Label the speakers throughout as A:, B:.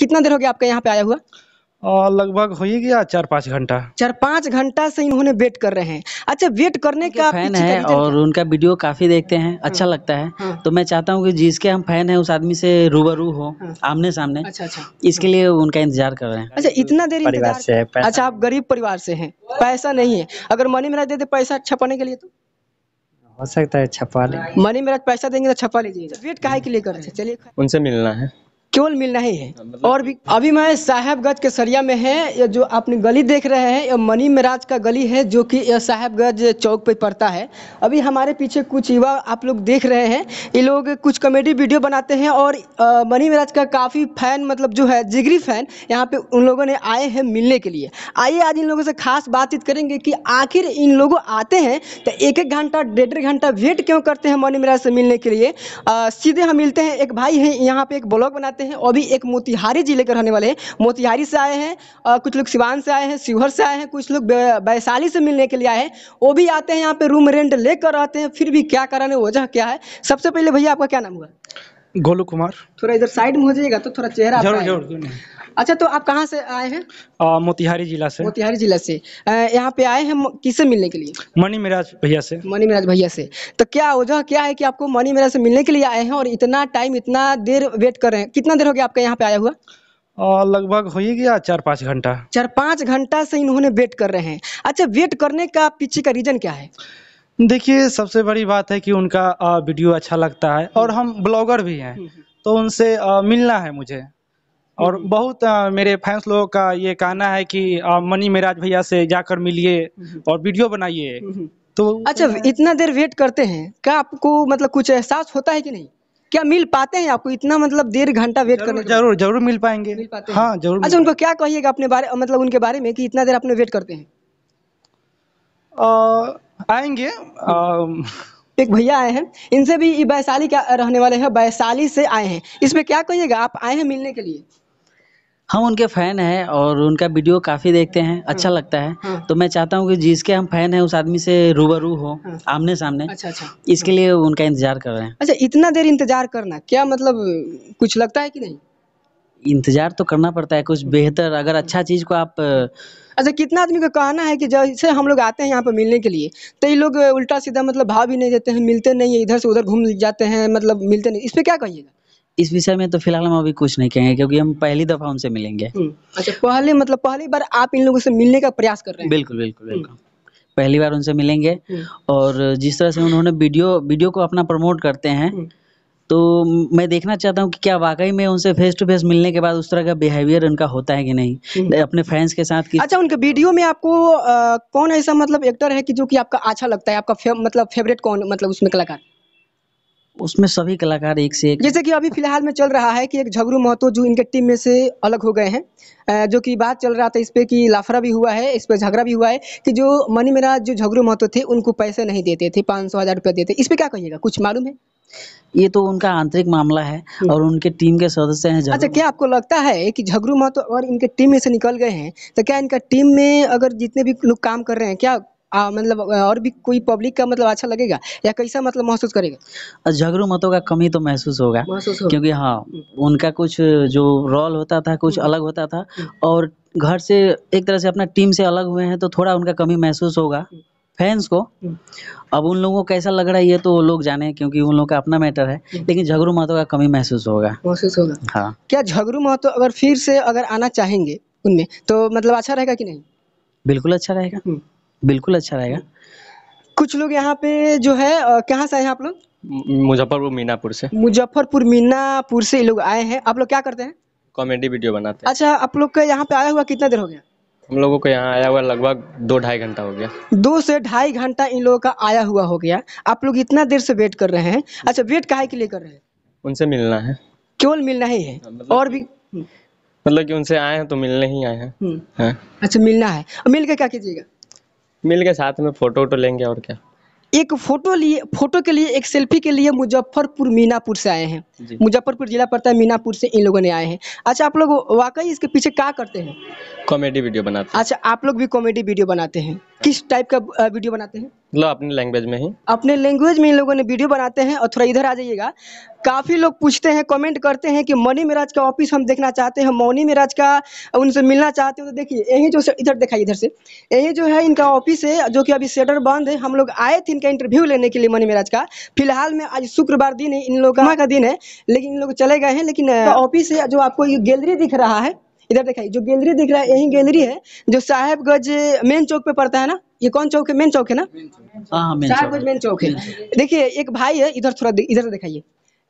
A: कितना देर हो गया आपका यहाँ पे आया हुआ
B: लगभग हो ही गया चार पाँच घंटा
A: चार पाँच घंटा से इन्होंने वेट कर रहे हैं अच्छा वेट करने का फैन है
B: और उनका वीडियो काफी देखते हैं हाँ, अच्छा लगता है हाँ। तो मैं चाहता हूँ कि जिसके हम फैन हैं उस आदमी से रूबरू हो हाँ। आमने सामने अच्छा अच्छा इसके लिए उनका इंतजार कर रहे हैं
A: अच्छा इतना देर परिवार से है अच्छा आप गरीब परिवार से है पैसा नहीं है अगर मनी मेरा देते पैसा छपाने अच्छा के लिए तो
B: हो सकता है छपा ले
A: मनी मेरा पैसा देंगे तो छपा लीजिए वेट काहे के लिए कर रहे हैं चलिए उनसे मिलना है केवल मिलना ही है हाँ, मतलब और भी अभी मैं साहेबगंज के सरिया में है ये जो आपने गली देख रहे हैं ये मनी महाराज का गली है जो कि यह साहेबगंज चौक पे पड़ता है अभी हमारे पीछे कुछ युवा आप लोग देख रहे हैं ये लोग कुछ कॉमेडी वीडियो बनाते हैं और मनी मराज का काफ़ी फैन मतलब जो है जिगरी फैन यहाँ पे उन लोगों ने आए हैं मिलने के लिए आइए आज इन लोगों से खास बातचीत करेंगे कि आखिर इन लोगों आते हैं तो एक एक घंटा डेढ़ डेढ़ घंटा वेट क्यों करते हैं मनी महाराज से मिलने के लिए सीधे हम मिलते हैं एक भाई है यहाँ पे एक ब्लॉग बनाते सकते हैं और भी एक मोतिहारी जिले के रहने वाले हैं मोतिहारी से आए हैं और कुछ लोग सिवान से आए हैं शिवहर से आए हैं कुछ लोग वैशाली से मिलने के लिए आए हैं वो भी आते हैं यहाँ पे रूम रेंट लेकर रहते हैं फिर भी क्या कारण है वजह क्या है सबसे पहले भैया आपका क्या नाम हुआ गोलू कुमार थोड़ा इधर साइड में हो जाएगा तो थोड़ा चेहरा जरूर जरूर अच्छा तो आप कहाँ से आए हैं
B: मोतिहारी जिला से मोतिहारी
A: जिला से यहाँ पे आए हैं किससे मिलने के लिए
B: मनी मिराज भैया से
A: मनी मिराज भैया से तो क्या वजह क्या है कि आपको मनी मिराज से मिलने के लिए आए हैं और इतना टाइम इतना देर वेट कर रहे हैं कितना देर हो गया आपका यहाँ पे आया हुआ
B: लगभग हो ही गया चार पाँच घंटा
A: चार पाँच घंटा से इन्होंने वेट कर रहे हैं अच्छा वेट करने का पीछे का रीजन क्या है
B: देखिए सबसे बड़ी बात है कि उनका वीडियो अच्छा लगता है और हम ब्लॉगर भी हैं हम्म, हम्म। तो उनसे मिलना है मुझे और बहुत आ, मेरे फैंस लोगों का ये कहना है कि मनी मेराज भैया से जाकर मिलिए और वीडियो बनाइए
A: तो अच्छा इतना देर वेट करते हैं क्या आपको मतलब कुछ एहसास होता है कि नहीं क्या मिल पाते हैं आपको इतना मतलब देर घंटा वेट करने जरूर जरूर मिल पाएंगे मिल पाते हाँ जरूर अच्छा उनको क्या कहिएगा अपने बारे मतलब उनके बारे में कि इतना देर आपने वेट करते हैं आएंगे एक भैया आए हैं इनसे भी वैशाली क्या रहने वाले हैं वैशाली से आए हैं इसमें क्या कहिएगा आप आए हैं मिलने के लिए
B: हम उनके फैन हैं और उनका वीडियो काफी देखते हैं अच्छा हाँ। लगता है हाँ। तो मैं चाहता हूँ कि जिसके हम फैन हैं उस आदमी से रूबरू हो हाँ। आमने सामने अच्छा अच्छा इसके लिए उनका इंतजार कर रहे हैं
A: अच्छा इतना देर इंतजार करना क्या मतलब
B: कुछ लगता है कि नहीं इंतजार तो करना पड़ता है कुछ बेहतर अगर अच्छा चीज को आप
A: अच्छा कितना आदमी का कहना है कि जैसे हम लोग आते हैं यहाँ पर मिलने के लिए तो ये लोग उल्टा सीधा मतलब भाव भी नहीं देते हैं मिलते नहीं है इधर से उधर घूम जाते हैं मतलब मिलते नहीं इस पर क्या कहिएगा
B: इस विषय में तो फिलहाल हम अभी कुछ नहीं कहेंगे क्योंकि हम पहली दफा उनसे मिलेंगे
A: हम्म, अच्छा पहले मतलब पहली बार आप इन लोगों से मिलने का प्रयास कर रहे हैं बिल्कुल बिल्कुल हम्म। बिल्कुल
B: पहली बार उनसे मिलेंगे हम्म। और जिस तरह से उन्होंने वीडियो वीडियो को अपना प्रमोट करते हैं तो मैं देखना चाहता हूँ कि क्या वाकई में उनसे फेस टू फेस मिलने के बाद उस तरह का बिहेवियर उनका होता है कि नहीं अपने फैंस के साथ की अच्छा
A: उनके वीडियो में आपको आ, कौन ऐसा मतलब एक्टर है कि जो कि आपका अच्छा लगता है आपका फे, मतलब फेवरेट कौन मतलब उसमें कलाकार
B: उसमें सभी कलाकार एक से एक
A: जैसे कि अभी फिलहाल में चल रहा है कि एक झगड़ू महतो जो इनके टीम में से अलग हो गए हैं जो कि बात चल रहा था इस पर कि लाफरा भी हुआ है इस पर झगड़ा भी हुआ है कि जो मनी मेरा जो झगड़ू महतो थे उनको पैसे नहीं देते थे पाँच सौ हज़ार रुपया देते इस पर क्या कहिएगा कुछ मालूम है
B: ये तो उनका आंतरिक मामला है हम्म। और उनके टीम के सदस्य हैं अच्छा
A: क्या आपको लगता है कि झगड़ू महतो और इनके टीम में से निकल गए हैं तो क्या इनका टीम में अगर जितने भी लोग काम कर रहे हैं क्या आ, मतलब और भी कोई पब्लिक का मतलब अच्छा लगेगा या कैसा मतलब महसूस करेगा
B: झगड़ू मतों का कमी तो महसूस होगा महसूस हो। क्योंकि हाँ हम्म। उनका कुछ जो रोल होता था कुछ हम्म। अलग होता था हम्म। और घर से एक तरह से अपना टीम से अलग हुए हैं तो थोड़ा उनका कमी महसूस होगा फैंस को अब उन लोगों को कैसा लग रहा है ये तो वो लोग जाने क्योंकि उन लोगों का अपना मैटर है लेकिन झगड़ू महतो का कमी महसूस होगा महसूस होगा हाँ
A: क्या झगड़ू महतो अगर फिर से अगर आना चाहेंगे उनमें तो मतलब अच्छा रहेगा कि नहीं
B: बिल्कुल अच्छा रहेगा
A: बिल्कुल अच्छा रहेगा कुछ लोग यहाँ पे जो है कहाँ से आए हैं आप लोग मुजफ्फरपुर मीनापुर से मुजफ्फरपुर मीनापुर से लोग आए हैं आप लोग क्या करते हैं कॉमेडी वीडियो बनाते हैं अच्छा आप लोग का यहाँ पे आया हुआ कितना देर हो गया हम लोगों को यहाँ आया हुआ लगभग दो ढाई घंटा हो गया दो से ढाई घंटा इन लोगों का आया हुआ हो गया आप लोग इतना देर से वेट कर रहे हैं अच्छा वेट काहे के लिए कर रहे हैं उनसे मिलना है केवल मिलना ही है हाँ, मतलब और भी मतलब कि उनसे आए हैं तो मिलने ही आए हैं हम्म। हाँ। अच्छा मिलना है मिल के क्या कीजिएगा मिल के साथ में फोटो वोटो लेंगे और क्या एक फोटो लिए फोटो के लिए एक सेल्फी के लिए मुजफ्फरपुर मीनापुर से आए हैं मुजफ्फरपुर जिला पड़ता है मीनापुर से इन लोगों ने आए हैं अच्छा आप लोग वाकई इसके पीछे क्या करते हैं कॉमेडी वीडियो बनाते हैं अच्छा आप लोग भी कॉमेडी वीडियो बनाते हैं किस टाइप का वीडियो बनाते हैं लो अपने लैंग्वेज में ही अपने लैंग्वेज में इन लोगों ने वीडियो बनाते हैं और थोड़ा इधर आ जाइएगा काफ़ी लोग पूछते हैं कमेंट करते हैं कि मनी मिराज का ऑफिस हम देखना चाहते हैं मौनी मिराज का उनसे मिलना चाहते हो तो देखिए यही जो इधर दिखाई इधर से यही जो है इनका ऑफिस है जो कि अभी सेटर बंद है हम लोग आए थे इनका इंटरव्यू लेने के लिए मनी मिराज का फिलहाल में आज शुक्रवार दिन है इन लोग का दिन है लेकिन इन लोग चले गए हैं लेकिन ऑफिस है जो आपको ये गैलरी दिख रहा है इधर दिखाई जो गैलरी दिख रहा है यही गैलरी है जो साहेबगंज मेन चौक पे पड़ता है ना ये कौन चौक है मेन चौक है ना शाहबाज हाँ, हाँ, मेन चौक है देखिए एक भाई है इधर थोड़ा इधर दिखाइए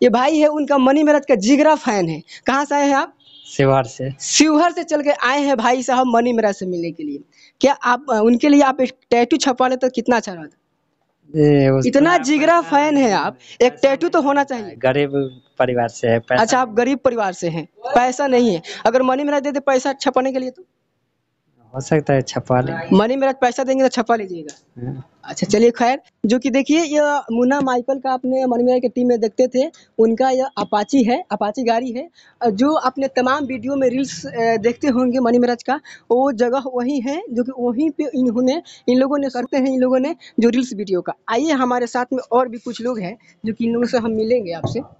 A: ये भाई है उनका मनी मेरत का जिगरा फैन है कहाँ से आए हैं आप शिवहर से शिवहर से चल के आए हैं भाई साहब मनी मेरा से मिलने के लिए क्या आप उनके लिए आप एक टैटू छपा ले तो कितना अच्छा रहता इतना जिगरा फैन है आप एक टैटू तो होना चाहिए
B: गरीब परिवार से है
A: अच्छा आप गरीब परिवार से हैं पैसा नहीं है अगर मनी मेरा दे दे पैसा छपाने के लिए तो
B: हो सकता है छपा ले
A: मनी मेरा पैसा देंगे तो छपा लीजिएगा हाँ। अच्छा चलिए खैर जो कि देखिए यह मुन्ना माइकल का आपने मनमेरा के टीम में देखते थे उनका यह अपाची है अपाची गाड़ी है जो अपने तमाम वीडियो में रील्स देखते होंगे मनी महाराज का वो जगह वही है जो कि वहीं पे इन्होंने इन लोगों ने करते हैं इन लोगों ने जो रील्स वीडियो का आइए हमारे साथ में और भी कुछ लोग हैं जो कि इन लोगों से हम मिलेंगे आपसे